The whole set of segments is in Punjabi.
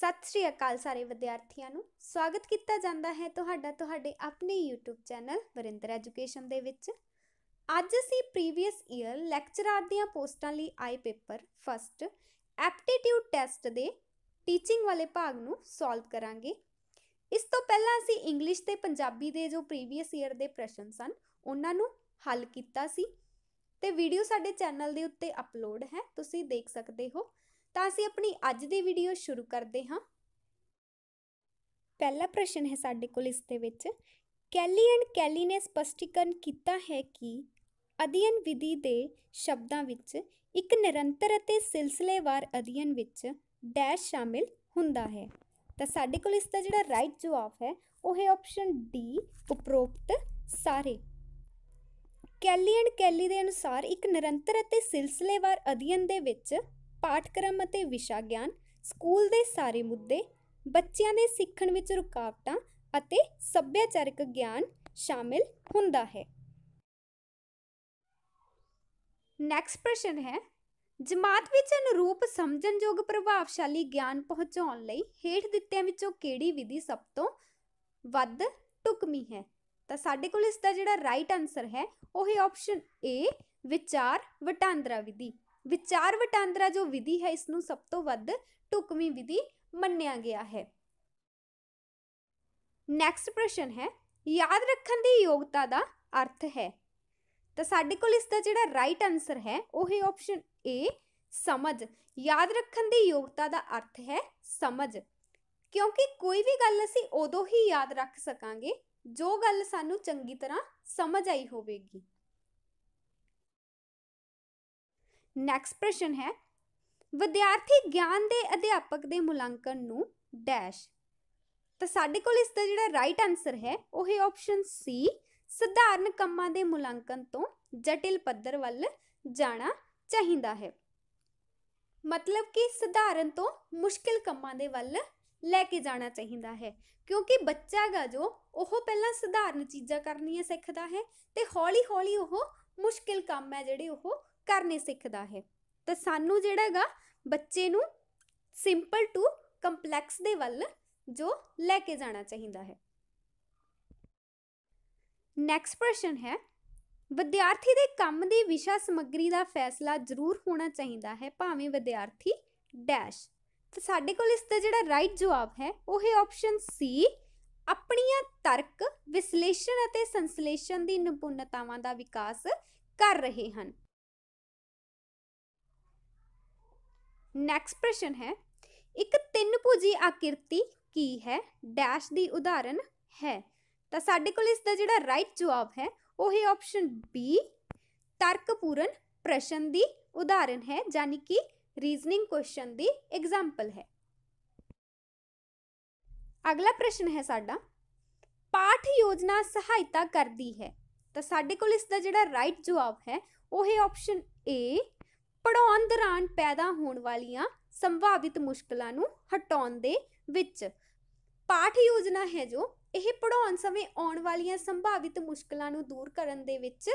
ਸਤਿ ਸ਼੍ਰੀ ਅਕਾਲ ਸਾਰੇ ਵਿਦਿਆਰਥੀਆਂ ਨੂੰ ਸਵਾਗਤ ਕੀਤਾ ਜਾਂਦਾ ਹੈ ਤੁਹਾਡਾ ਤੁਹਾਡੇ ਆਪਣੇ YouTube ਚੈਨਲ ਵਰਿੰਦਰ ਐਜੂਕੇਸ਼ਨ ਦੇ ਵਿੱਚ ਅੱਜ ਅਸੀਂ ਪ੍ਰੀਵੀਅਸ ਈਅਰ ਲੈਕਚਰਰ ਦੀਆਂ ਪੋਸਟਾਂ ਲਈ ਆਈ ਪੇਪਰ ਫਸਟ ਐਪਟੀਟਿਊਡ ਟੈਸਟ ਦੇ ਟੀਚਿੰਗ ਵਾਲੇ ਭਾਗ ਨੂੰ ਸੋਲਵ ਕਰਾਂਗੇ ਇਸ ਤੋਂ ਪਹਿਲਾਂ ਅਸੀਂ ਇੰਗਲਿਸ਼ ਤੇ ਪੰਜਾਬੀ ਦੇ ਜੋ ਪ੍ਰੀਵੀਅਸ ਈਅਰ ਦੇ ਪ੍ਰਸ਼ਨ ਸਨ ਉਹਨਾਂ ਨੂੰ ਹੱਲ ਕੀਤਾ ਸੀ ਤੇ ਵੀਡੀਓ ਸਾਡੇ ਚੈਨਲ ਦੇ ਉੱਤੇ ਅਪਲੋਡ ਹੈ ਤੁਸੀਂ ਦੇਖ ਸਕਦੇ ਹੋ ਤਾਂ ਅਸੀਂ ਆਪਣੀ ਅੱਜ ਦੀ ਵੀਡੀਓ ਸ਼ੁਰੂ ਕਰਦੇ ਹਾਂ ਪਹਿਲਾ ਪ੍ਰਸ਼ਨ ਹੈ ਸਾਡੇ ਕੋਲ ਇਸ ਦੇ ਵਿੱਚ ਕੈਲੀ ਐਂਡ ਕੈਲੀ ਨੇ ਸਪਸ਼ਟੀਕਰਨ ਕੀਤਾ ਹੈ ਕਿ ਅਧਿਐਨ ਵਿਧੀ ਦੇ ਸ਼ਬਦਾਂ ਵਿੱਚ ਇੱਕ ਨਿਰੰਤਰ ਅਤੇ ਸਿਲਸਿਲੇਵਾਰ ਅਧਿਐਨ ਵਿੱਚ ਡੈਸ਼ ਸ਼ਾਮਿਲ ਹੁੰਦਾ ਹੈ ਤਾਂ ਸਾਡੇ ਕੋਲ ਇਸ ਦਾ ਜਿਹੜਾ ਰਾਈਟ ਜਵਾਬ ਹੈ ਉਹ ਹੈ ਆਪਸ਼ਨ ਡੀ ਉਪਰੋਕਤ ਸਾਰੇ ਕੈਲੀ ਐਂਡ ਕੈਲੀ ਦੇ ਅਨੁਸਾਰ ਇੱਕ ਨਿਰੰਤਰ ਅਤੇ ਸਿਲਸਿਲੇਵਾਰ ਅਧਿਐਨ ਦੇ ਵਿੱਚ ਪਾਠਕ੍ਰਮ ਅਤੇ ਵਿਸ਼ਾ ਗਿਆਨ ਸਕੂਲ ਦੇ ਸਾਰੇ ਮੁੱਦੇ ਬੱਚਿਆਂ ਦੇ ਸਿੱਖਣ ਵਿੱਚ ਰੁਕਾਵਟਾਂ ਅਤੇ ਸੱਭਿਆਚਾਰਕ ਗਿਆਨ ਸ਼ਾਮਿਲ ਹੁੰਦਾ ਹੈ ਨੈਕਸਟ ਪ੍ਰਸ਼ਨ ਹੈ ਜਮਾਤ ਵਿੱਚ ਅਨੁਰੂਪ ਸਮਝਣਯੋਗ ਪ੍ਰਭਾਵਸ਼ਾਲੀ ਗਿਆਨ ਪਹੁੰਚਾਉਣ ਲਈ ਹੇਠ ਦਿੱਤਿਆਂ ਵਿੱਚੋਂ ਕਿਹੜੀ ਵਿਧੀ ਸਭ ਤੋਂ ਵੱਧ ਟੁਕਮੀ ਹੈ ਤਾਂ ਸਾਡੇ ਕੋਲ ਇਸ ਦਾ ਜਿਹੜਾ ਰਾਈਟ ਆਨਸਰ ਹੈ ਉਹ ਹੈ ਆਪਸ਼ਨ ਏ ਵਿਚਾਰ ਵਟਾਂਦਰਾ ਵਿਧੀ ਵਿਚਾਰ ਵਟਾਂਦਰਾ ਜੋ ਵਿਧੀ ਹੈ ਇਸ ਨੂੰ ਸਭ ਤੋਂ ਵੱਧ ਟੁਕਵੀਂ ਵਿਧੀ ਮੰਨਿਆ ਗਿਆ ਹੈ ਨੈਕਸਟ ਪ੍ਰਸ਼ਨ ਹੈ ਯਾਦ ਰੱਖਣ ਦੀ ਯੋਗਤਾ ਦਾ ਅਰਥ ਹੈ ਤਾਂ ਸਾਡੇ ਕੋਲ ਇਸ ਦਾ ਜਿਹੜਾ ਰਾਈਟ ਆਨਸਰ ਹੈ ਉਹ ਹੈ ਆਪਸ਼ਨ ਏ ਸਮਝ ਯਾਦ ਰੱਖਣ ਦੀ ਯੋਗਤਾ ਦਾ ਅਰਥ ਹੈ ਸਮਝ ਕਿਉਂਕਿ ਕੋਈ ਵੀ ਗੱਲ ਅਸੀਂ ਉਦੋਂ ਹੀ ਯਾਦ ਰੱਖ ਸਕਾਂਗੇ ਜੋ ਗੱਲ ਸਾਨੂੰ ਚੰਗੀ ਤਰ੍ਹਾਂ ਸਮਝ ਆਈ ਹੋਵੇਗੀ ਨੈਕਸਟ ਪ੍ਰਸ਼ਨ ਹੈ ਵਿਦਿਆਰਥੀ ਗਿਆਨ ਦੇ ਅਧਿਆਪਕ ਦੇ ਮੁਲਾਂਕਣ ਨੂੰ ਡੈਸ਼ ਤਾਂ ਸਾਡੇ ਕੋਲ ਇਸ ਦਾ ਜਿਹੜਾ ਰਾਈਟ ਆਨਸਰ ਹੈ ਉਹ ਹੈ ਆਪਸ਼ਨ ਸੀ ਸਧਾਰਨ ਕੰਮਾਂ ਦੇ ਮੁਲਾਂਕਣ ਤੋਂ ਜਟਿਲ ਪੱਧਰ ਵੱਲ ਜਾਣਾ ਚਾਹੀਦਾ ਹੈ ਮਤਲਬ ਕਿ ਸਧਾਰਨ ਤੋਂ ਮੁਸ਼ਕਿਲ ਕੰਮਾਂ ਦੇ ਵੱਲ ਲੈ ਕੇ ਜਾਣਾ ਚਾਹੀਦਾ ਹੈ ਕਿਉਂਕਿ ਬੱਚਾ ਗਾ ਜੋ ਉਹ ਪਹਿਲਾਂ ਸਧਾਰਨ ਚੀਜ਼ਾਂ ਕਰਨੀਆਂ ਸਿੱਖਦਾ ਹੈ ਤੇ ਹੌਲੀ-ਹੌਲੀ ਉਹ ਮੁਸ਼ਕਿਲ ਕੰਮ ਹੈ ਜਿਹੜੇ ਉਹ ਕਰਨੇ ਸਿੱਖਦਾ ਹੈ ਤਾਂ ਸਾਨੂੰ ਜਿਹੜਾ ਹੈਗਾ ਬੱਚੇ ਨੂੰ ਸਿੰਪਲ ਟੂ ਕੰਪਲੈਕਸ ਦੇ ਵੱਲ ਜੋ ਲੈ ਕੇ ਜਾਣਾ ਚਾਹੀਦਾ ਹੈ ਨੈਕਸਟ ਪ੍ਰਸ਼ਨ ਹੈ ਵਿਦਿਆਰਥੀ ਦੇ ਕੰਮ ਦੀ ਵਿਸ਼ਾ ਸਮੱਗਰੀ ਦਾ ਫੈਸਲਾ ਜ਼ਰੂਰ ਹੋਣਾ ਚਾਹੀਦਾ ਹੈ ਭਾਵੇਂ ਵਿਦਿਆਰਥੀ ਡੈਸ਼ ਤਾਂ ਸਾਡੇ ਕੋਲ ਇਸ ਦਾ ਜਿਹੜਾ ਰਾਈਟ ਜਵਾਬ ਹੈ ਉਹ ਹੈ ਆਪਸ਼ਨ ਸੀ ਆਪਣੀਆਂ ਤਰਕ ਵਿਸ਼ਲੇਸ਼ਣ ਅਤੇ ਸੰਸਲੇਸ਼ਣ ਦੀ ਨਿਪੁੰਨਤਾਵਾਂ ਦਾ ਵਿਕਾਸ ਕਰ ਰਹੇ ਹਨ नैक्सट प्रश्न है एक तीन भुजी आकृति की है डैश की उदाहरण है तो साढ़े को जो राइट जवाब है वह है ऑप्शन बी तर्कपूर्ण प्रश्न की उदाहरण है यानी कि रीजनिंग क्वेश्चन की एग्जाम्पल है अगला प्रश्न है साढ़ा पाठ योजना सहायता करती है तो साढ़े को जो राइट जवाब है वह है ऑप्शन ए ਪੜਾਉਣ ਦੌਰਾਨ ਪੈਦਾ ਹੋਣ ਵਾਲੀਆਂ ਸੰਭਾਵਿਤ ਮੁਸ਼ਕਲਾਂ ਨੂੰ ਹਟਾਉਣ ਦੇ ਵਿੱਚ ਪਾਠ ਯੋਜਨਾ ਹੈ ਜੋ ਇਹ ਪੜਾਉਣ ਸਮੇਂ ਆਉਣ ਵਾਲੀਆਂ ਸੰਭਾਵਿਤ ਮੁਸ਼ਕਲਾਂ ਨੂੰ ਦੂਰ ਕਰਨ ਦੇ ਵਿੱਚ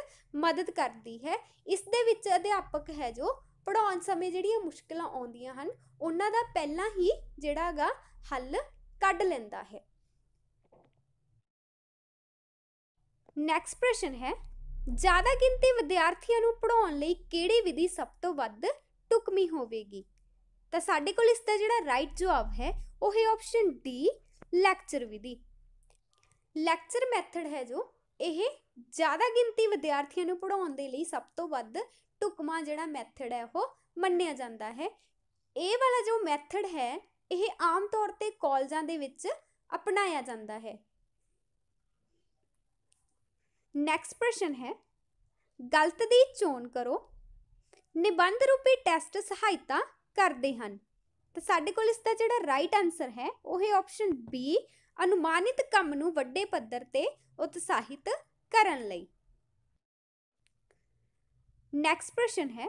ਮਦਦ ਕਰਦੀ ਹੈ ਇਸ ਦੇ ਵਿੱਚ ਅਧਿਆਪਕ ਹੈ ਜੋ ਪੜਾਉਣ ਸਮੇਂ ਜਿਹੜੀਆਂ ਮੁਸ਼ਕਲਾਂ ਆਉਂਦੀਆਂ ਹਨ ਉਹਨਾਂ ਦਾ ਪਹਿਲਾਂ ਹੀ ਜਿਹੜਾਗਾ ਹੱਲ ਕੱਢ ਲੈਂਦਾ ਹੈ ਨੈਕਸਟ ਪ੍ਰਸ਼ਨ ਹੈ ਜ਼ਿਆਦਾ ਗਿਣਤੀ ਵਿਦਿਆਰਥੀਆਂ ਨੂੰ ਪੜਾਉਣ ਲਈ ਕਿਹੜੀ ਵਿਧੀ ਸਭ ਤੋਂ ਵੱਧ ਟੁਕਮੀ ਹੋਵੇਗੀ ਤਾਂ ਸਾਡੇ ਕੋਲ ਇਸ ਦਾ ਜਿਹੜਾ ਰਾਈਟ ਜਵਾਬ ਹੈ ਉਹ ਹੈ ਆਪਸ਼ਨ ਡੀ ਲੈਕਚਰ ਵਿਧੀ ਲੈਕਚਰ ਮੈਥਡ ਹੈ ਜੋ ਇਹ ਜ਼ਿਆਦਾ ਗਿਣਤੀ ਵਿਦਿਆਰਥੀਆਂ ਨੂੰ ਪੜਾਉਣ ਦੇ ਲਈ ਸਭ ਤੋਂ ਵੱਧ ਟੁਕਮਾ ਜਿਹੜਾ ਮੈਥਡ ਹੈ ਉਹ ਮੰਨਿਆ ਜਾਂਦਾ ਹੈ ਇਹ ਵਾਲਾ ਜੋ ਮੈਥਡ ਹੈ ਇਹ ਆਮ ਤੌਰ ਤੇ ਕਾਲਜਾਂ ਦੇ ਵਿੱਚ ਅਪਣਾਇਆ ਜਾਂਦਾ ਹੈ ਨੈਕਸਟ ਪ੍ਰਸ਼ਨ ਹੈ ਗਲਤ ਦੀ ਚੋਣ ਕਰੋ ਨਿਬੰਧ ਰੂਪੀ ਟੈਸਟ ਸਹਾਇਤਾ ਕਰਦੇ ਹਨ ਤਾਂ ਸਾਡੇ ਕੋਲ ਇਸ ਦਾ ਜਿਹੜਾ ਰਾਈਟ ਆਨਸਰ ਹੈ ਉਹ ਹੈ ਆਪਸ਼ਨ ਬੀ ਅਨੁਮਾਨਿਤ ਕੰਮ ਨੂੰ ਵੱਡੇ ਪੱਧਰ ਤੇ ਉਤਸ਼ਾਹਿਤ ਕਰਨ ਲਈ ਨੈਕਸਟ ਪ੍ਰਸ਼ਨ ਹੈ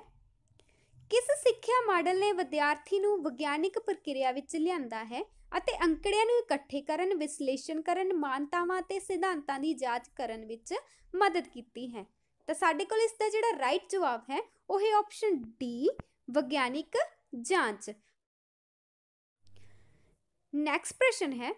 ਕਿਸ ਸਿੱਖਿਆ ਮਾਡਲ ਨੇ ਵਿਦਿਆਰਥੀ ਨੂੰ ਵਿਗਿਆਨਿਕ ਪ੍ਰਕਿਰਿਆ ਵਿੱਚ ਲਿਆਂਦਾ ਹੈ ਅਤੇ ਅੰਕੜਿਆਂ ਨੂੰ ਇਕੱਠੇ ਕਰਨ ਵਿਸ਼ਲੇਸ਼ਣ ਕਰਨ ਮਾਨਤਾਵਾਂ ਤੇ ਸਿਧਾਂਤਾਂ ਦੀ ਜਾਂਚ ਕਰਨ ਵਿੱਚ ਮਦਦ ਕੀਤੀ ਹੈ ਤਾਂ ਸਾਡੇ ਕੋਲ ਇਸ ਦਾ ਜਿਹੜਾ ਰਾਈਟ ਜਵਾਬ ਹੈ ਉਹ ਹੈ ਆਪਸ਼ਨ ਡੀ ਵਿਗਿਆਨਿਕ ਜਾਂਚ ਨੈਕਸਟ ਪ੍ਰਸ਼ਨ ਹੈ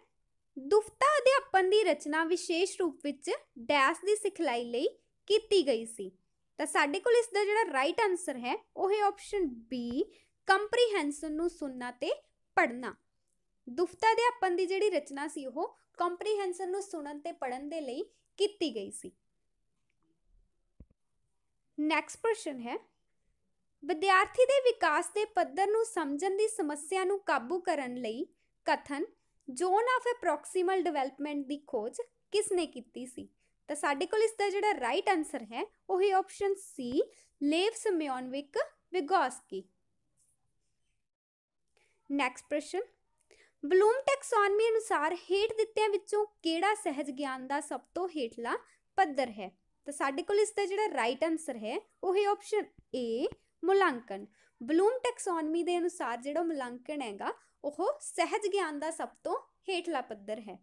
ਦੁਫਤਾ ਅਧਿਆਪਨ ਦੀ ਰਚਨਾ ਵਿਸ਼ੇਸ਼ ਰੂਪ ਵਿੱਚ ਡੈਸ਼ ਦੀ ਸਿਖਲਾਈ ਲਈ ਕੀਤੀ ਗਈ ਸੀ ਤਾਂ ਸਾਡੇ ਕੋਲ ਇਸ ਦਾ ਜਿਹੜਾ ਰਾਈਟ ਆਨਸਰ ਹੈ ਉਹ ਹੈ ਆਪਸ਼ਨ ਬੀ ਕੰਪਰੀਹੈਂਸ਼ਨ ਨੂੰ ਸੁਣਨਾ ਤੇ ਪੜ੍ਹਨਾ ਦੁਫਤਾ ਦੇ ਆਪਨ ਦੀ ਜਿਹੜੀ ਰਚਨਾ ਸੀ ਉਹ ਕੰਪਰੀਹੈਂਸਨ ਨੂੰ ਸੁਣਨ ਤੇ ਪੜਨ ਦੇ ਲਈ ਕੀਤੀ ਗਈ ਸੀ ਨੈਕਸਟ ਪ੍ਰਸ਼ਨ ਹੈ ਵਿਦਿਆਰਥੀ ਦੇ ਵਿਕਾਸ ਦੇ ਪੱਧਰ ਨੂੰ ਸਮਝਣ ਦੀ ਸਮੱਸਿਆ ਨੂੰ ਕਾਬੂ ਕਰਨ ਲਈ ਕਥਨ ਜ਼ੋਨ ਆਫ ਅਪ੍ਰੋਕਸੀਮਲ ਡਿਵੈਲਪਮੈਂਟ ਦੀ ਖੋਜ ਕਿਸ ਨੇ ਕੀਤੀ ਸੀ ਤਾਂ ਸਾਡੇ ਕੋਲ ਇਸ ਦਾ ਜਿਹੜਾ ਰਾਈਟ ਆਨਸਰ ਹੈ ਉਹ ਹੀ option C Lev Semyonovich Vygotsky next ਪ੍ਰਸ਼ਨ ਬਲੂਮ ਟੈਕਸੋਨਮੀ ਅਨੁਸਾਰ ਹੇਠ ਦਿੱਤਿਆਂ ਵਿੱਚੋਂ ਕਿਹੜਾ ਸਹਿਜ ਗਿਆਨ ਦਾ ਸਭ ਤੋਂ ਹੇਠਲਾ ਪੱਧਰ ਹੈ ਤਾਂ ਸਾਡੇ ਕੋਲ ਇਸ ਦਾ ਜਿਹੜਾ ਰਾਈਟ ਆਨਸਰ ਹੈ ਉਹ ਹੈ ਆਪਸ਼ਨ ਏ ਮੁਲਾਂਕਣ ਬਲੂਮ ਟੈਕਸੋਨਮੀ ਦੇ ਅਨੁਸਾਰ ਜਿਹੜਾ ਮੁਲਾਂਕਣ ਹੈਗਾ ਉਹ ਸਹਿਜ ਗਿਆਨ ਦਾ ਸਭ ਤੋਂ ਹੇਠਲਾ ਪੱਧਰ ਹੈ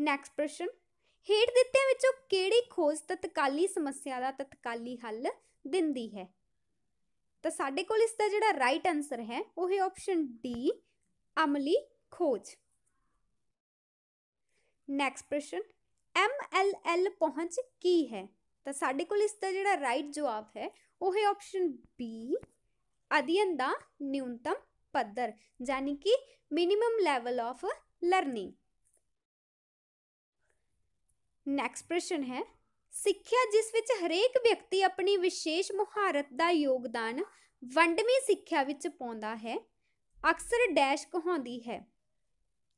ਨੈਕਸਟ ਪ੍ਰਸ਼ਨ ਹੇਠ ਦਿੱਤਿਆਂ ਵਿੱਚੋਂ ਕਿਹੜੀ ਖੋਜ ਤਤਕਾਲੀ ਸਮੱਸਿਆ ਦਾ ਤਤਕਾਲੀ ਹੱਲ ਦਿੰਦੀ ਹੈ ਤਾਂ ਸਾਡੇ ਕੋਲ ਇਸ ਦਾ ਜਿਹੜਾ ਰਾਈਟ ਆਨਸਰ ਹੈ ਉਹ ਹੈ ਆਪਸ਼ਨ ਡੀ ਅਮਲੀ ਖੋਜ ਨੈਕਸਟ ਪ੍ਰਸ਼ਨ ਐਮ ਐਲ ਐਲ ਪਹੁੰਚ ਕੀ ਹੈ ਤਾਂ ਸਾਡੇ ਕੋਲ ਇਸ ਦਾ ਜਿਹੜਾ ਰਾਈਟ ਜਵਾਬ ਹੈ ਉਹ ਹੈ ਆਪਸ਼ਨ ਬੀ ਅਧਿਐਨ ਦਾ ਨਿਊਨਤਮ ਪੱਧਰ ਯਾਨੀ ਕਿ minimum level of learning next ਪ੍ਰਸ਼ਨ ਹੈ ਸਿੱਖਿਆ ਜਿਸ ਵਿੱਚ ਹਰੇਕ ਵਿਅਕਤੀ ਆਪਣੀ ਵਿਸ਼ੇਸ਼ ਮੁਹਾਰਤ ਦਾ ਯੋਗਦਾਨ ਵੰਡਵੀਂ ਸਿੱਖਿਆ ਵਿੱਚ ਪਾਉਂਦਾ ਹੈ ਅਕਸਰ ਡੈਸ਼ ਕਹਾਉਂਦੀ ਹੈ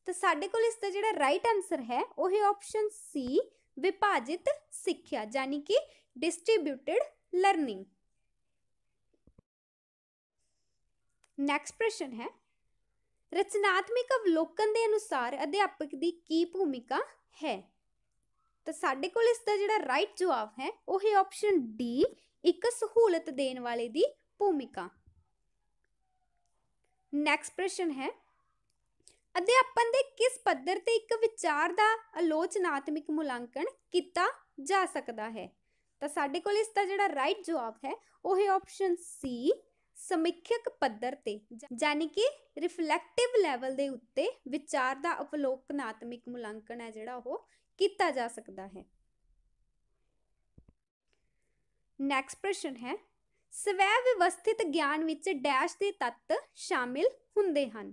ਤਾਂ ਸਾਡੇ ਕੋਲ ਇਸ ਦਾ ਜਿਹੜਾ ਰਾਈਟ ਆਨਸਰ ਹੈ ਉਹ ਹੈ ਆਪਸ਼ਨ ਸੀ ਵਿਭਾਜਿਤ ਸਿੱਖਿਆ ਯਾਨੀ ਕਿ ਡਿਸਟ੍ਰੀਬਿਊਟਿਡ ਲਰਨਿੰਗ ਨੈਕਸਟ ਪ੍ਰਸ਼ਨ ਹੈ ਰਚਨਾਤਮਕ ਅਵਲੋਕਨ ਦੇ ਅਨੁਸਾਰ ਅਧਿਆਪਕ ਦੀ ਕੀ ਭੂਮਿਕਾ ਹੈ ਤਾਂ ਸਾਡੇ ਕੋਲ ਇਸ ਦਾ ਜਿਹੜਾ ਰਾਈਟ ਜਵਾਬ ਹੈ ਉਹ ਹੈ ਆਪਸ਼ਨ ਡੀ ਇੱਕ ਸਹੂਲਤ ਦੇਣ ਵਾਲੇ ਦੀ ਭੂਮਿਕਾ ਨੈਕਸਟ ਪ੍ਰਸ਼ਨ ਹੈ ਅਧਿਆਪਨ ਦੇ ਕਿਸ ਪੱਧਰ ਤੇ ਇੱਕ ਵਿਚਾਰ ਦਾ ਆਲੋਚਨਾਤਮਕ ਮੁਲਾਂਕਣ ਕੀਤਾ ਜਾ ਸਕਦਾ ਹੈ ਤਾਂ ਸਾਡੇ ਕੋਲ ਇਸ ਦਾ ਜਿਹੜਾ ਰਾਈਟ ਜਵਾਬ ਹੈ ਉਹ ਹੈ ਆਪਸ਼ਨ ਸੀ ਸਮੀਖਿਅਕ ਪੱਧਰ ਤੇ ਯਾਨੀ ਕਿ ਰਿਫਲੈਕਟਿਵ ਲੈਵਲ ਦੇ ਉੱਤੇ ਵਿਚਾਰ ਦਾ ਅਵਲੋਕਨਾਤਮਕ ਮੁਲਾਂਕਣ ਹੈ ਜਿਹੜਾ ਉਹ ਕੀਤਾ ਜਾ ਸਕਦਾ ਹੈ ਨੈਕਸਟ ਪ੍ਰਸ਼ਨ ਹੈ ਸਵੈ ਵਿਵਸਥਿਤ ਗਿਆਨ ਵਿੱਚ ਡੈਸ਼ ਦੇ ਤੱਤ ਸ਼ਾਮਿਲ ਹੁੰਦੇ ਹਨ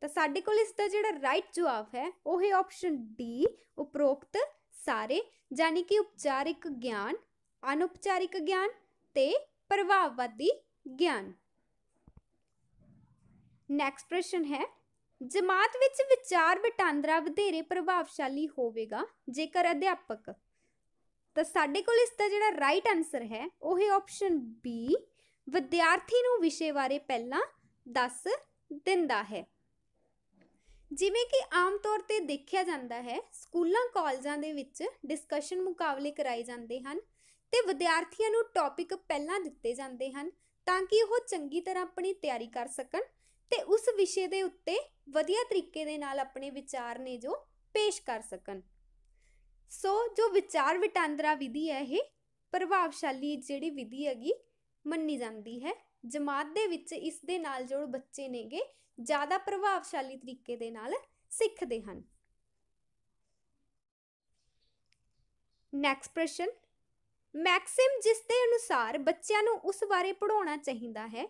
ਤਾਂ ਸਾਡੇ ਕੋਲ ਇਸ ਦਾ ਜਿਹੜਾ ਰਾਈਟ ਜਵਾਬ ਹੈ ਉਹ ਹੈ ਆਪਸ਼ਨ ਡੀ ਉਪਰੋਕਤ ਸਾਰੇ ਯਾਨੀ ਕਿ ਉਪਚਾਰਿਕ ਗਿਆਨ ਅਨੁਪਚਾਰਿਕ ਗਿਆਨ ਤੇ ਪ੍ਰਭਾਵਵਾਦੀ ਗਿਆਨ ਨੈਕਸਟ ਪ੍ਰਸ਼ਨ ਹੈ ਜਮਾਤ ਵਿੱਚ ਵਿਚਾਰ ਵਟਾਂਦਰਾ ਵਧੇਰੇ ਪ੍ਰਭਾਵਸ਼ਾਲੀ ਹੋਵੇਗਾ ਜੇਕਰ ਅਧਿਆਪਕ ਤਾਂ ਸਾਡੇ ਕੋਲ ਇਸ ਦਾ ਜਿਹੜਾ ਰਾਈਟ ਆਨਸਰ ਹੈ ਉਹ ਹੈ ਆਪਸ਼ਨ ਬੀ ਵਿਦਿਆਰਥੀ ਨੂੰ ਵਿਸ਼ੇ ਬਾਰੇ ਪਹਿਲਾਂ ਦੱਸ ਦਿੰਦਾ ਹੈ ਜਿਵੇਂ ਕਿ ਆਮ ਤੌਰ ਤੇ ਦੇਖਿਆ ਜਾਂਦਾ ਹੈ ਸਕੂਲਾਂ ਕਾਲਜਾਂ ਦੇ ਵਿੱਚ ਡਿਸਕਸ਼ਨ ਮੁਕਾਬਲੇ ਕਰਾਏ ਜਾਂਦੇ ਹਨ ਤੇ ਵਿਦਿਆਰਥੀਆਂ ਨੂੰ ਟੌਪਿਕ ਪਹਿਲਾਂ ਦਿੱਤੇ ਜਾਂਦੇ ਹਨ ਤਾਂ ਕਿ ਉਹ ਚੰਗੀ ਤਰ੍ਹਾਂ ਆਪਣੀ ਤਿਆਰੀ ਕਰ ਸਕਣ ਤੇ ਉਸ ਵਿਸ਼ੇ ਦੇ ਉੱਤੇ ਵਧੀਆ ਤਰੀਕੇ ਦੇ ਨਾਲ ਆਪਣੇ ਵਿਚਾਰ ਨੇ ਜੋ ਪੇਸ਼ ਕਰ ਸਕਣ ਸੋ ਜੋ ਵਿਚਾਰ ਵਟਾਂਦਰਾ ਵਿਧੀ ਹੈ ਇਹ ਪ੍ਰਭਾਵਸ਼ਾਲੀ ਜਿਹੜੀ ਵਿਧੀ ਹੈਗੀ ਮੰਨੀ ਜਾਂਦੀ ਹੈ ਜਮਾਤ ਦੇ ਵਿੱਚ ਇਸ ਦੇ ਨਾਲ ਜੋ ਬੱਚੇ ਨੇਗੇ ਜ਼ਿਆਦਾ ਪ੍ਰਭਾਵਸ਼ਾਲੀ ਤਰੀਕੇ ਦੇ ਨਾਲ ਸਿੱਖਦੇ ਹਨ ਨੈਕਸਟ ਪ੍ਰਸ਼ਨ ਮੈਕਸਿਮ ਜਿਸ ਦੇ ਅਨੁਸਾਰ ਬੱਚਿਆਂ ਨੂੰ ਉਸ ਬਾਰੇ ਪੜਾਉਣਾ ਚਾਹੀਦਾ ਹੈ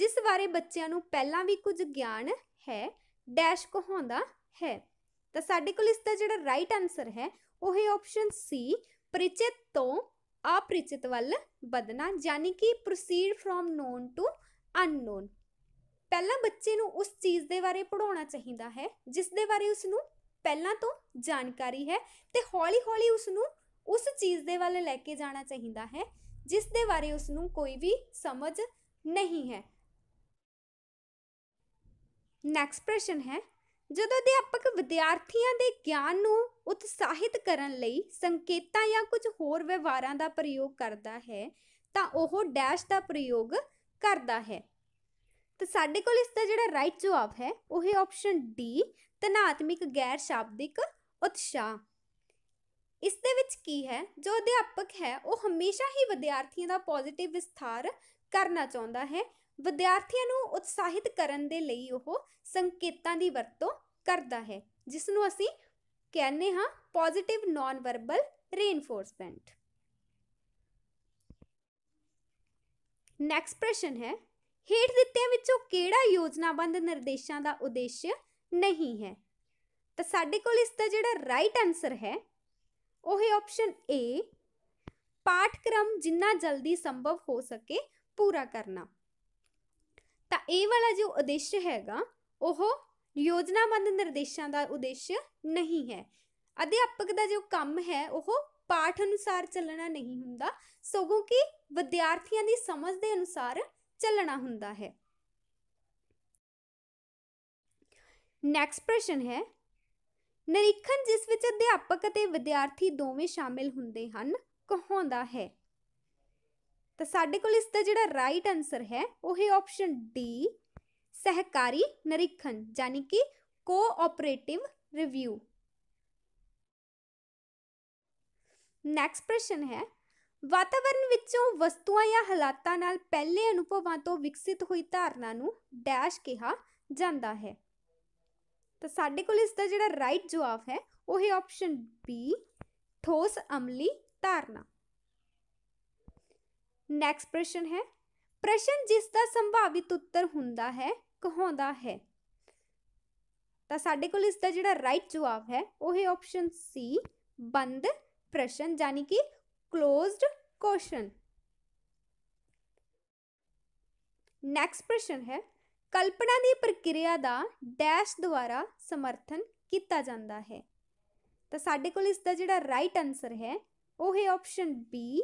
ਜਿਸ ਬਾਰੇ ਬੱਚਿਆਂ ਨੂੰ ਪਹਿਲਾਂ ਵੀ ਕੁਝ ਗਿਆਨ ਹੈ ਡੈਸ਼ ਕਹਾਉਂਦਾ ਹੈ ਤਾਂ ਸਾਡੇ ਕੋਲ ਇਸ ਦਾ ਜਿਹੜਾ ਰਾਈਟ ਆਨਸਰ ਹੈ ਉਹੀ ਆਪਸ਼ਨ ਸੀ ਪਰਿਚਿਤ ਤੋਂ ਅਪਰਿਚਿਤ ਵੱਲ ਬਦਲਣਾ ਯਾਨੀ ਕਿ proceed from known to unknown ਪਹਿਲਾਂ ਬੱਚੇ ਨੂੰ ਉਸ ਚੀਜ਼ ਦੇ ਬਾਰੇ ਪੜਾਉਣਾ ਚਾਹੀਦਾ ਹੈ ਜਿਸ ਦੇ ਬਾਰੇ ਉਸ ਨੂੰ ਪਹਿਲਾਂ ਤੋਂ ਜਾਣਕਾਰੀ ਹੈ ਤੇ ਹੌਲੀ-ਹੌਲੀ ਉਸ ਨੂੰ ਉਸ ਚੀਜ਼ ਦੇ ਵੱਲ ਲੈ ਕੇ ਜਾਣਾ ਚਾਹੀਦਾ ਹੈ ਜਿਸ ਦੇ ਬਾਰੇ ਉਸ ਨੂੰ ਕੋਈ ਵੀ ਸਮਝ ਨਹੀਂ ਹੈ ਨੈਕਸਟ ਪ੍ਰਸ਼ਨ ਹੈ ਜਦੋਂ ਅਧਿਆਪਕ ਵਿਦਿਆਰਥੀਆਂ ਦੇ ਗਿਆਨ ਨੂੰ ਉਤਸ਼ਾਹਿਤ ਕਰਨ ਲਈ ਸੰਕੇਤਾਂ ਜਾਂ ਕੁਝ ਹੋਰ ਵਿਵਹਾਰਾਂ ਦਾ ਪ੍ਰਯੋਗ ਕਰਦਾ ਹੈ ਤਾਂ ਉਹ ਡੈਸ਼ ਦਾ ਪ੍ਰਯੋਗ ਕਰਦਾ ਹੈ ਤੇ ਸਾਡੇ ਕੋਲ ਇਸ ਦਾ ਜਿਹੜਾ ਰਾਈਟ ਜਵਾਬ ਹੈ ਉਹ ਹੈ ਆਪਸ਼ਨ ਡੀ ਤਨਾਤਮਿਕ ਗੈਰ ਸ਼ਾਬਦਿਕ ਉਤਸ਼ਾਹ ਇਸ ਦੇ ਵਿੱਚ ਕੀ ਹੈ ਜੋ ਅਧਿਆਪਕ ਹੈ ਉਹ ਹਮੇਸ਼ਾ ਹੀ ਵਿਦਿਆਰਥੀਆਂ ਦਾ ਪੋਜ਼ਿਟਿਵ ਵਿਸਥਾਰ ਕਰਨਾ ਚਾਹੁੰਦਾ ਹੈ ਵਿਦਿਆਰਥੀਆਂ ਨੂੰ ਉਤਸ਼ਾਹਿਤ ਕਰਨ ਦੇ ਲਈ ਉਹ ਸੰਕੇਤਾਂ ਦੀ ਵਰਤੋਂ ਕਰਦਾ ਹੈ ਜਿਸ ਨੂੰ ਅਸੀਂ ਕਹਿੰਦੇ ਹਾਂ positive non verbal reinforcement next ਪ੍ਰਸ਼ਨ ਹੈ ਹੇਠ ਦਿੱਤਿਆਂ ਵਿੱਚੋਂ ਕਿਹੜਾ ਯੋਜਨਾਬੰਦ ਨਿਰਦੇਸ਼ਾਂ ਦਾ ਉਦੇਸ਼ ਨਹੀਂ ਹੈ ਤਾਂ ਸਾਡੇ ਕੋਲ ਇਸ ਦਾ ਜਿਹੜਾ ਰਾਈਟ ਆਨਸਰ ਹੈ ਉਹ ਹੈ ਆਪਸ਼ਨ ਏ ਪਾਠਕ੍ਰਮ ਜਿੰਨਾ ਜਲਦੀ ਸੰਭਵ ਹੋ ਸਕੇ ਪੂਰਾ ਕਰਨਾ ਤਾਂ ਇਹ ਵਾਲਾ ਜੋ ਉਦੇਸ਼ ਹੈਗਾ ਉਹ ਯੋਜਨਾਬੰਦ ਨਿਰਦੇਸ਼ਾਂ ਦਾ ਉਦੇਸ਼ ਨਹੀਂ ਹੈ ਅਧਿਆਪਕ ਦਾ ਜੋ ਕੰਮ ਹੈ ਉਹ ਪਾਠ ਅਨੁਸਾਰ ਚੱਲਣਾ ਨਹੀਂ ਹੁੰਦਾ ਸਗੋਂ ਕਿ ਵਿਦਿਆਰਥੀਆਂ ਦੀ ਸਮਝ ਦੇ ਅਨੁਸਾਰ ਚੱਲਣਾ ਹੁੰਦਾ ਹੈ ਨੈਕਸਟ ਪ੍ਰਸ਼ਨ ਹੈ ਨਿਰੀਖਣ ਜਿਸ ਵਿੱਚ ਅਧਿਆਪਕ ਅਤੇ ਵਿਦਿਆਰਥੀ ਦੋਵੇਂ ਸ਼ਾਮਿਲ ਹੁੰਦੇ ਹਨ ਕਹਾਉਂਦਾ ਹੈ ਤਾਂ ਸਾਡੇ ਕੋਲ ਇਸ ਦਾ ਜਿਹੜਾ ਰਾਈਟ ਆਨਸਰ ਹੈ ਉਹ ਹੈ ਆਪਸ਼ਨ ਡੀ ਸਹਿਕਾਰੀ ਨਿਰੀਖਣ ਯਾਨੀ ਕਿ ਕੋਆਪਰੇਟਿਵ ਰਿਵਿਊ ਨੈਕਸਟ ਪ੍ਰਸ਼ਨ ਹੈ ਵਾਤਾਵਰਣ ਵਿੱਚੋਂ ਵਸਤੂਆਂ ਜਾਂ ਹਾਲਾਤਾਂ ਨਾਲ ਪਹਿਲੇ ਅਨੁਭਵਾਂ ਤੋਂ ਵਿਕਸਿਤ ਹੋਈ ਧਾਰਨਾ ਨੂੰ ਡੈਸ਼ ਕਿਹਾ ਜਾਂਦਾ ਹੈ ਤਾਂ ਸਾਡੇ ਕੋਲ ਇਸ ਦਾ ਜਿਹੜਾ ਰਾਈਟ ਜਵਾਬ ਹੈ ਉਹ ਹੈ ਆਪਸ਼ਨ ਬੀ ਠੋਸ ਅਮਲੀ ਧਾਰਨਾ ਨੈਕਸਟ ਪ੍ਰਸ਼ਨ ਹੈ ਪ੍ਰਸ਼ਨ ਜਿਸ ਦਾ ਸੰਭਾਵਿਤ ਉੱਤਰ ਹੁੰਦਾ ਹੈ ਕਹਾਉਂਦਾ ਹੈ ਤਾਂ ਸਾਡੇ ਕੋਲ ਇਸ ਦਾ ਜਿਹੜਾ ਰਾਈਟ ਜਵਾਬ ਹੈ ਉਹ ਹੈ ਆਪਸ਼ਨ ਸੀ ਬੰਦ ਪ੍ਰਸ਼ਨ ਯਾਨੀ ਕਿ ক্লোਜ਼ਡ ਕੁਐਸਚਨ ਨੈਕਸਟ ਪ੍ਰਸ਼ਨ ਹੈ ਕਲਪਨਾ ਦੀ ਪ੍ਰਕਿਰਿਆ ਦਾ ਡੈਸ਼ ਦੁਆਰਾ ਸਮਰਥਨ ਕੀਤਾ ਜਾਂਦਾ ਹੈ ਤਾਂ ਸਾਡੇ ਕੋਲ ਇਸ ਦਾ ਜਿਹੜਾ ਰਾਈਟ ਆਨਸਰ ਹੈ ਉਹ ਹੈ ਆਪਸ਼ਨ ਬੀ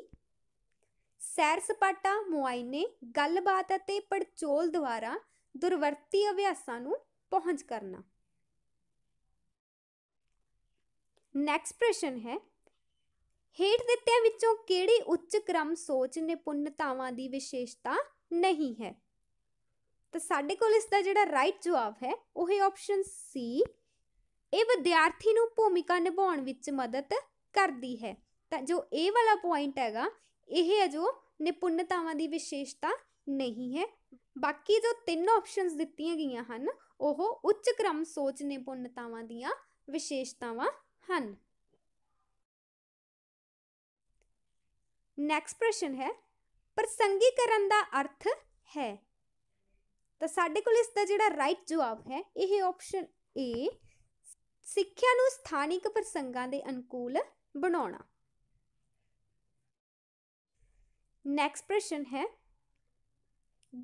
ਸੈਰ ਸਪਾਟਾ ਮੁਆਇਨੇ ਗੱਲਬਾਤ ਅਤੇ ਪੜਚੋਲ ਦੁਆਰਾ ਦੁਰਵਰਤੀ ਅਭਿਆਸਾਂ ਨੂੰ ਪਹੁੰਚ ਕਰਨਾ ਨੈਕਸਟ ਪ੍ਰਸ਼ਨ ਹੈ ਹੇਠ ਦਿੱਤਿਆਂ ਵਿੱਚੋਂ ਕਿਹੜੀ ਉੱਚ ਕ੍ਰਮ ਸੋਚ ਨਿਪੁੰਨਤਾਵਾਂ ਦੀ ਵਿਸ਼ੇਸ਼ਤਾ ਨਹੀਂ ਹੈ ਤਾਂ ਸਾਡੇ ਕੋਲ ਇਸ ਦਾ ਜਿਹੜਾ ਰਾਈਟ ਜਵਾਬ ਹੈ ਉਹ ਹੈ ਆਪਸ਼ਨ ਸੀ ਇਹ ਵਿਦਿਆਰਥੀ ਨੂੰ ਭੂਮਿਕਾ ਨਿਭਾਉਣ ਵਿੱਚ ਮਦਦ ਕਰਦੀ ਹੈ ਤਾਂ ਜੋ ਇਹ ਵਾਲਾ ਪੁਆਇੰਟ ਹੈਗਾ ਇਹ ਹੈ ਜੋ ਨਿਪੁੰਨਤਾਵਾਂ ਦੀ ਵਿਸ਼ੇਸ਼ਤਾ ਨਹੀਂ ਹੈ ਬਾਕੀ ਜੋ ਤਿੰਨ ਆਪਸ਼ਨਸ ਦਿੱਤੀਆਂ ਗਈਆਂ ਹਨ ਉਹ ਉੱਚ ਕ੍ਰਮ ਸੋਚ ਨਿਪੁੰਨਤਾਵਾਂ ਦੀਆਂ ਵਿਸ਼ੇਸ਼ਤਾਵਾਂ ਹਨ ਨੈਕਸਟ ਪ੍ਰਸ਼ਨ ਹੈ ਪ੍ਰਸੰਗੀਕਰਨ ਦਾ ਅਰਥ ਹੈ ਤਾਂ ਸਾਡੇ ਕੋਲ ਇਸ ਦਾ ਜਿਹੜਾ ਰਾਈਟ ਜਵਾਬ ਹੈ ਇਹ ਆਪਸ਼ਨ ਏ ਸਿੱਖਿਆ ਨੂੰ ਸਥਾਨਿਕ ਪ੍ਰਸੰਗਾਂ ਦੇ ਅਨੁਕੂਲ ਬਣਾਉਣਾ ਨੈਕਸਟ ਪ੍ਰਸ਼ਨ ਹੈ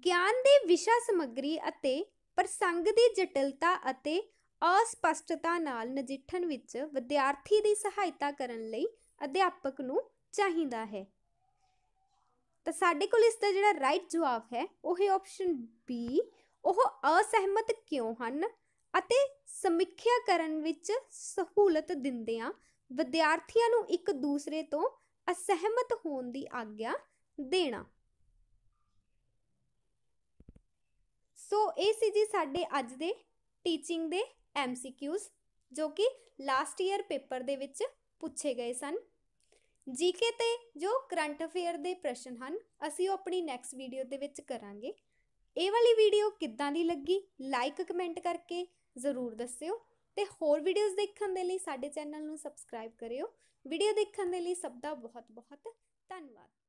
ਗਿਆਨ ਦੇ ਵਿਸ਼ਾ ਸਮੱਗਰੀ ਅਤੇ ਪ੍ਰਸੰਗ ਦੀ ਜਟਿਲਤਾ ਅਤੇ ਅਸਪਸ਼ਟਤਾ ਨਾਲ ਨਜਿੱਠਣ ਵਿੱਚ ਵਿਦਿਆਰਥੀ ਦੀ ਸਹਾਇਤਾ ਕਰਨ ਲਈ ਅਧਿਆਪਕ ਨੂੰ ਚਾਹੀਦਾ ਹੈ ਤਾਂ ਸਾਡੇ ਕੋਲ ਇਸ ਦਾ ਜਿਹੜਾ ਰਾਈਟ ਜਵਾਬ ਹੈ ਉਹ ਹੈ ਆਪਸ਼ਨ ਬੀ ਉਹ ਅਸਹਿਮਤ ਕਿਉਂ ਹਨ ਅਤੇ ਸਮੀਖਿਆ ਕਰਨ ਵਿੱਚ ਸਹੂਲਤ ਦਿੰਦੇ ਆ ਵਿਦਿਆਰਥੀਆਂ ਨੂੰ ਇੱਕ ਦੂਸਰੇ ਤੋਂ ਅਸਹਿਮਤ ਹੋਣ ਦੀ ਆਗਿਆ ਦੇਣਾ ਸੋ ਇਹ ਸੀ ਜੀ ਸਾਡੇ ਅੱਜ ਦੇ ਟੀਚਿੰਗ ਦੇ ਐਮਸੀਕਿਊਜ਼ ਜੋ ਕਿ ਲਾਸਟ ਈਅਰ ਪੇਪਰ ਦੇ ਵਿੱਚ ਪੁੱਛੇ ਗਏ ਸਨ ਜੀਕੇ ਤੇ ਜੋ ਕਰੰਟ ਅਫੇਅਰ ਦੇ ਪ੍ਰਸ਼ਨ ਹਨ ਅਸੀਂ ਉਹ ਆਪਣੀ ਨੈਕਸਟ ਵੀਡੀਓ ਦੇ ਵਿੱਚ ਕਰਾਂਗੇ ਇਹ ਵਾਲੀ ਵੀਡੀਓ ਕਿੱਦਾਂ ਦੀ ਲੱਗੀ ਲਾਈਕ ਕਮੈਂਟ ਕਰਕੇ ਜ਼ਰੂਰ ਦੱਸਿਓ ਤੇ ਹੋਰ ਵੀਡੀਓਜ਼ ਦੇਖਣ ਦੇ ਲਈ ਸਾਡੇ ਚੈਨਲ ਨੂੰ ਸਬਸਕ੍ਰਾਈਬ ਕਰਿਓ ਵੀਡੀਓ ਦੇਖਣ ਦੇ ਲਈ ਸਭ ਦਾ ਬਹੁਤ ਬਹੁਤ ਧੰਨਵਾਦ